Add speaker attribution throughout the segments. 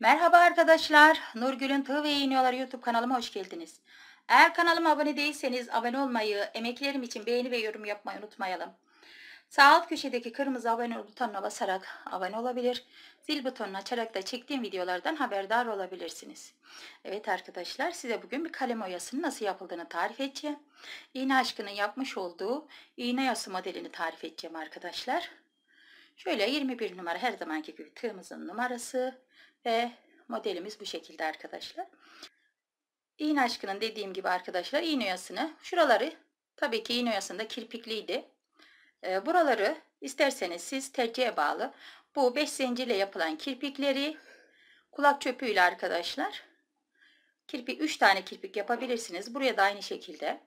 Speaker 1: Merhaba arkadaşlar. Nurgül'ün Tığ ve Yayınıyorlar YouTube kanalıma hoş geldiniz. Eğer kanalıma abone değilseniz abone olmayı, emeklerim için beğeni ve yorum yapmayı unutmayalım. Sağ alt köşedeki kırmızı abone butonuna basarak abone olabilir. Zil butonunu açarak da çektiğim videolardan haberdar olabilirsiniz. Evet arkadaşlar size bugün bir kalem oyasının nasıl yapıldığını tarif edeceğim. İğne aşkının yapmış olduğu iğne oyası modelini tarif edeceğim arkadaşlar. Şöyle 21 numara her zamanki gibi tığımızın numarası ve modelimiz bu şekilde arkadaşlar. İğne aşkının dediğim gibi arkadaşlar iğne oyasını şuraları tabii ki iğne oyasında kirpikliydi. E, buraları isterseniz siz tercihe bağlı bu 5 zincirle yapılan kirpikleri kulak çöpüyle arkadaşlar kirpik 3 tane kirpik yapabilirsiniz. Buraya da aynı şekilde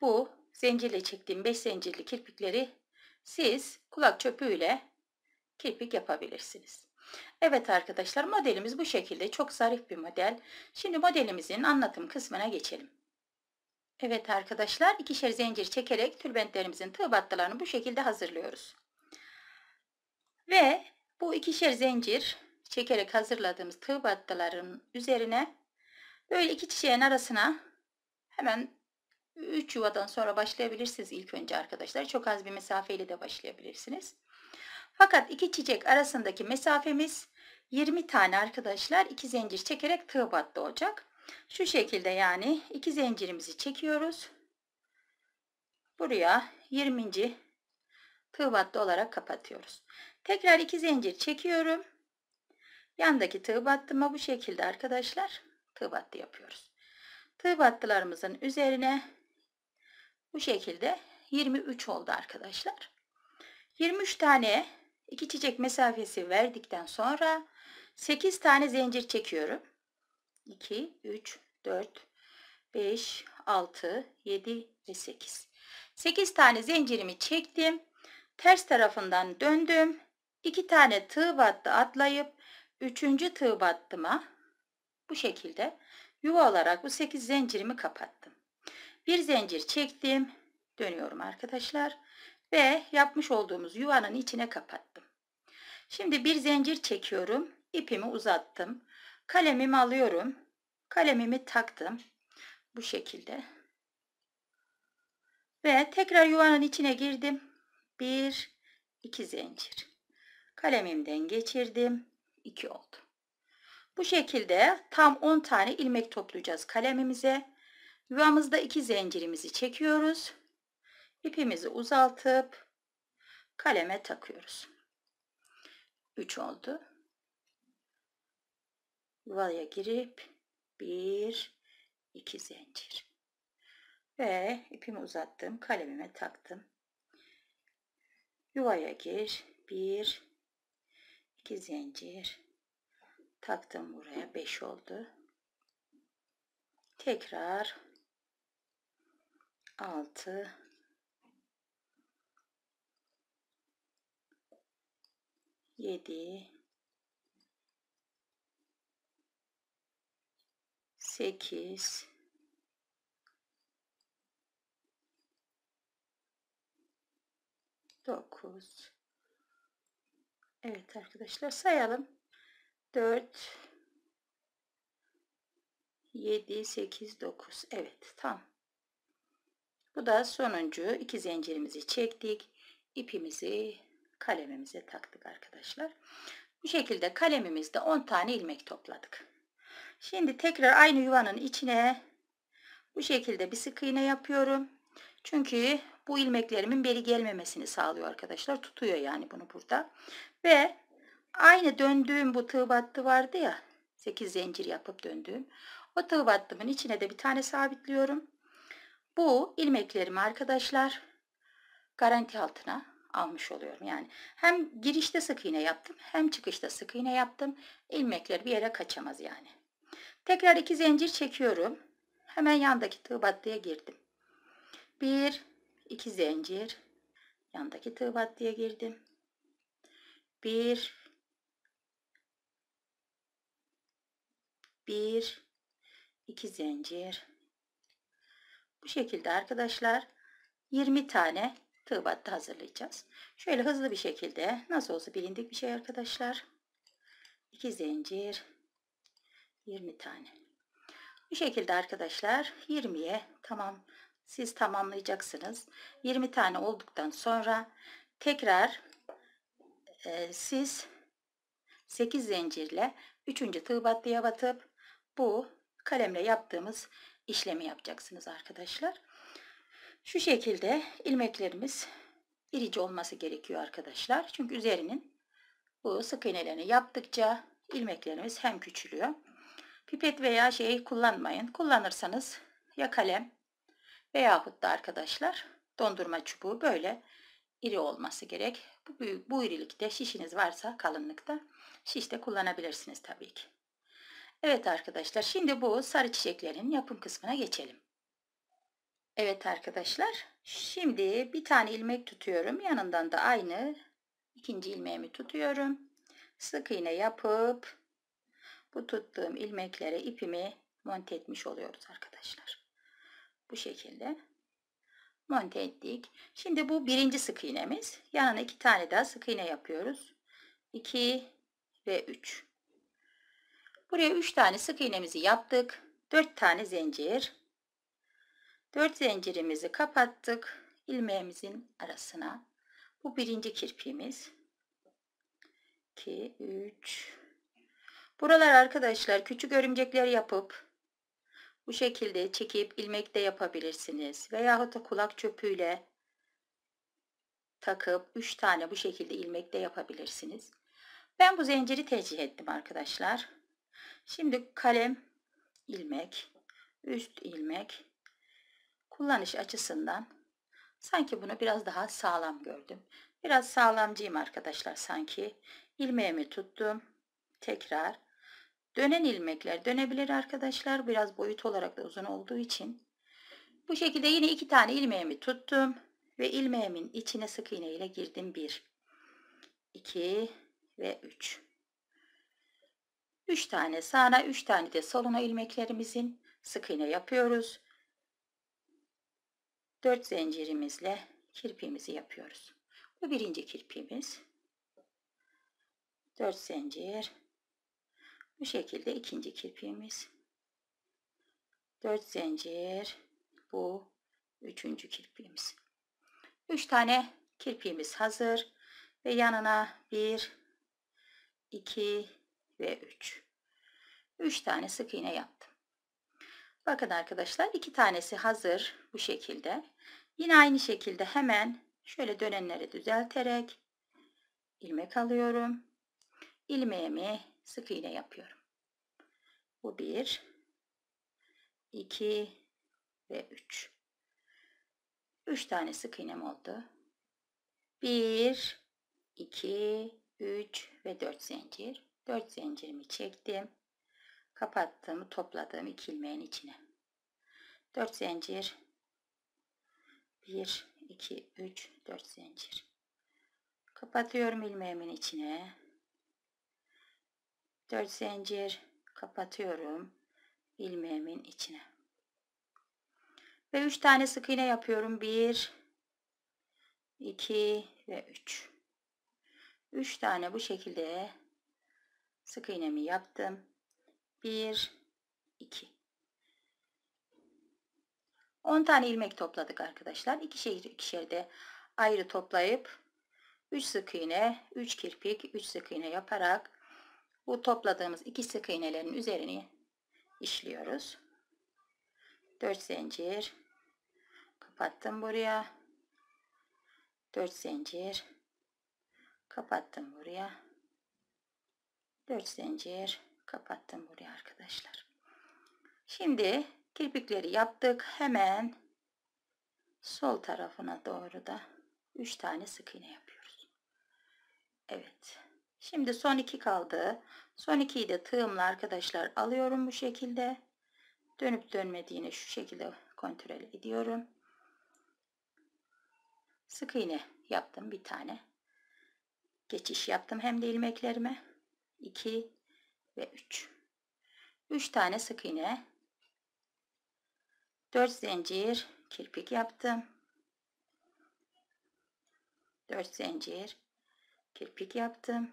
Speaker 1: bu zincirle çektiğim 5 zincirli kirpikleri siz kulak çöpüyle kirpik yapabilirsiniz. Evet arkadaşlar modelimiz bu şekilde çok zarif bir model. Şimdi modelimizin anlatım kısmına geçelim. Evet arkadaşlar ikişer zincir çekerek tülbentlerimizin tığ battılarını bu şekilde hazırlıyoruz. Ve bu ikişer zincir çekerek hazırladığımız tığ battıların üzerine böyle iki çiçeğin arasına hemen 3 yuvadan sonra başlayabilirsiniz ilk önce arkadaşlar. Çok az bir mesafeyle de başlayabilirsiniz. Fakat iki çiçek arasındaki mesafemiz 20 tane arkadaşlar iki zincir çekerek tığ battı olacak. Şu şekilde yani iki zincirimizi çekiyoruz. Buraya 20. tığ battı olarak kapatıyoruz. Tekrar iki zincir çekiyorum. Yandaki tığ battıma bu şekilde arkadaşlar tığ battı yapıyoruz. Tığ battılarımızın üzerine bu şekilde 23 oldu arkadaşlar. 23 tane 2 çiçek mesafesi verdikten sonra 8 tane zincir çekiyorum. 2, 3, 4, 5, 6, 7 ve 8. 8 tane zincirimi çektim. Ters tarafından döndüm. 2 tane tığ battı atlayıp 3. tığ battıma bu şekilde yuva olarak bu 8 zincirimi kapattım. Bir zincir çektim. Dönüyorum arkadaşlar ve yapmış olduğumuz yuvanın içine kapattım. Şimdi bir zincir çekiyorum. ipimi uzattım. Kalemimi alıyorum. Kalemimi taktım. Bu şekilde. Ve tekrar yuvanın içine girdim. Bir, iki zincir. Kalemimden geçirdim. iki oldu. Bu şekilde tam 10 tane ilmek toplayacağız kalemimize. Yuvamızda iki zincirimizi çekiyoruz. İpimizi uzaltıp kaleme takıyoruz. 3 oldu. Yuvaya girip 1 2 zincir. Ve ipimi uzattım. Kalemime taktım. Yuvaya gir. 1 2 zincir. Taktım buraya. 5 oldu. Tekrar 6 7 8 9 Evet arkadaşlar sayalım. 4 7 8 9 Evet tam. Bu da sonuncu iki zincirimizi çektik. İpimizi kalemimize taktık arkadaşlar. Bu şekilde kalemimizde 10 tane ilmek topladık. Şimdi tekrar aynı yuvanın içine bu şekilde bir sık iğne yapıyorum. Çünkü bu ilmeklerimin beri gelmemesini sağlıyor arkadaşlar. Tutuyor yani bunu burada. Ve aynı döndüğüm bu tığ battı vardı ya. 8 zincir yapıp döndüğüm. O tığ battımın içine de bir tane sabitliyorum. Bu ilmeklerimi arkadaşlar garanti altına almış oluyorum. Yani hem girişte sık iğne yaptım hem çıkışta sık iğne yaptım. İlmekler bir yere kaçamaz yani. Tekrar iki zincir çekiyorum. Hemen yandaki tığ battıya girdim. Bir, iki zincir. Yandaki tığ battıya girdim. Bir, bir, iki zincir. Bu şekilde arkadaşlar 20 tane tığ battı hazırlayacağız. Şöyle hızlı bir şekilde nasıl olsa bilindik bir şey arkadaşlar. 2 zincir 20 tane. Bu şekilde arkadaşlar 20'ye tamam siz tamamlayacaksınız. 20 tane olduktan sonra tekrar e, siz 8 zincirle 3. tığ batıp bu kalemle yaptığımız işlemi yapacaksınız arkadaşlar. Şu şekilde ilmeklerimiz irici olması gerekiyor arkadaşlar. Çünkü üzerinin bu sık iğnelerini yaptıkça ilmeklerimiz hem küçülüyor. Pipet veya şey kullanmayın. Kullanırsanız ya kalem veyahut da arkadaşlar dondurma çubuğu böyle iri olması gerek. Bu, büyük, bu irilikte şişiniz varsa kalınlıkta şişte kullanabilirsiniz tabii ki. Evet arkadaşlar şimdi bu sarı çiçeklerin yapım kısmına geçelim. Evet arkadaşlar şimdi bir tane ilmek tutuyorum yanından da aynı ikinci ilmeğimi tutuyorum sık iğne yapıp bu tuttuğum ilmeklere ipimi monte etmiş oluyoruz arkadaşlar bu şekilde monte ettik şimdi bu birinci sık iğnemiz yanına iki tane daha sık iğne yapıyoruz 2 ve 3 buraya 3 tane sık iğnemizi yaptık 4 tane zincir 4 zincirimizi kapattık. ilmeğimizin arasına. Bu birinci kirpiğimiz. 2, 3. Buralar arkadaşlar küçük örümcekler yapıp bu şekilde çekip ilmek de yapabilirsiniz. Veyahut da kulak çöpüyle takıp 3 tane bu şekilde ilmek de yapabilirsiniz. Ben bu zinciri tercih ettim arkadaşlar. Şimdi kalem ilmek, üst ilmek, kullanış açısından sanki bunu biraz daha sağlam gördüm. Biraz sağlamcıyım arkadaşlar sanki. İlmeğimi tuttum. Tekrar dönen ilmekler dönebilir arkadaşlar. Biraz boyut olarak da uzun olduğu için. Bu şekilde yine iki tane ilmeğimi tuttum ve ilmeğimin içine sık iğne ile girdim. bir iki ve üç. Üç tane sağına üç tane de soluna ilmeklerimizin sık iğne yapıyoruz. 4 zincirimizle kirpiğimizi yapıyoruz. Bu birinci kirpiğimiz. 4 zincir. Bu şekilde ikinci kirpiğimiz. 4 zincir. Bu üçüncü kirpiğimiz. 3 üç tane kirpiğimiz hazır ve yanına 1 2 ve 3. 3 tane sık iğne yap. Bakın arkadaşlar iki tanesi hazır bu şekilde. Yine aynı şekilde hemen şöyle dönenleri düzelterek ilmek alıyorum. İlmeğimi sık iğne yapıyorum. Bu bir, iki ve üç. Üç tane sık iğnem oldu. Bir, iki, üç ve dört zincir. Dört zincirimi çektim kapattığımı topladığım iki ilmeğin içine 4 zincir 1 2 3 4 zincir kapatıyorum ilmeğimin içine 4 zincir kapatıyorum ilmeğimin içine ve 3 tane sık iğne yapıyorum 1 2 ve 3 3 tane bu şekilde sık iğnemi yaptım 1 2 10 tane ilmek topladık arkadaşlar. İkişer ikişer de ayrı toplayıp 3 sık iğne, 3 kirpik, 3 sık iğne yaparak bu topladığımız iki sık iğnelerin üzerini işliyoruz. 4 zincir kapattım buraya. 4 zincir kapattım buraya. 4 zincir Kapattım buraya arkadaşlar. Şimdi kirpikleri yaptık. Hemen sol tarafına doğru da 3 tane sık iğne yapıyoruz. Evet. Şimdi son iki kaldı. Son ikiyi de tığımla arkadaşlar alıyorum bu şekilde. Dönüp dönmediğini şu şekilde kontrol ediyorum. Sık iğne yaptım bir tane. Geçiş yaptım hem de ilmeklerime. 2 ve 3. 3 tane sık iğne 4 zincir kirpik yaptım. 4 zincir kirpik yaptım.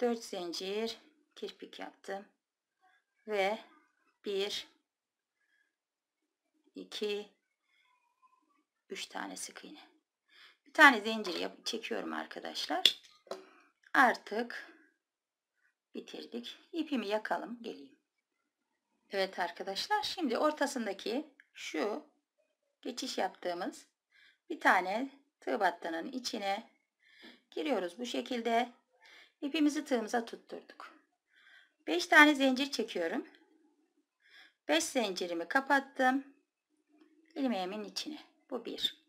Speaker 1: 4 zincir kirpik yaptım ve 1 2 3 tane sık iğne. Bir tane zincir yap çekiyorum arkadaşlar. Artık bitirdik. İpimi yakalım geleyim. Evet arkadaşlar şimdi ortasındaki şu geçiş yaptığımız bir tane tığ battının içine giriyoruz bu şekilde. ipimizi tığımıza tutturduk. 5 tane zincir çekiyorum. 5 zincirimi kapattım. Ilmeğimin içine. Bu 1.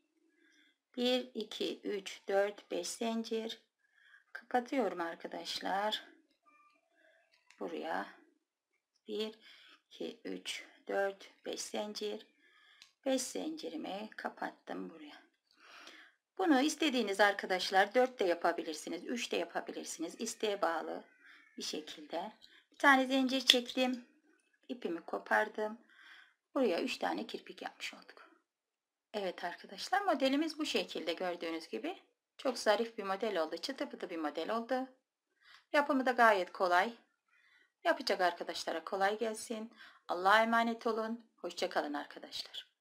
Speaker 1: 1, 2, 3, 4, 5 zincir. Kapatıyorum arkadaşlar buraya 1 2 3 4 5 zincir 5 zincirimi kapattım buraya bunu istediğiniz arkadaşlar 4 de yapabilirsiniz 3 de yapabilirsiniz isteğe bağlı bir şekilde bir tane zincir çektim ipimi kopardım buraya 3 tane kirpik yapmış olduk Evet arkadaşlar modelimiz bu şekilde gördüğünüz gibi çok zarif bir model oldu çıtı pıtı bir model oldu yapımı da gayet kolay Yapacak arkadaşlara kolay gelsin. Allah'a emanet olun. Hoşçakalın arkadaşlar.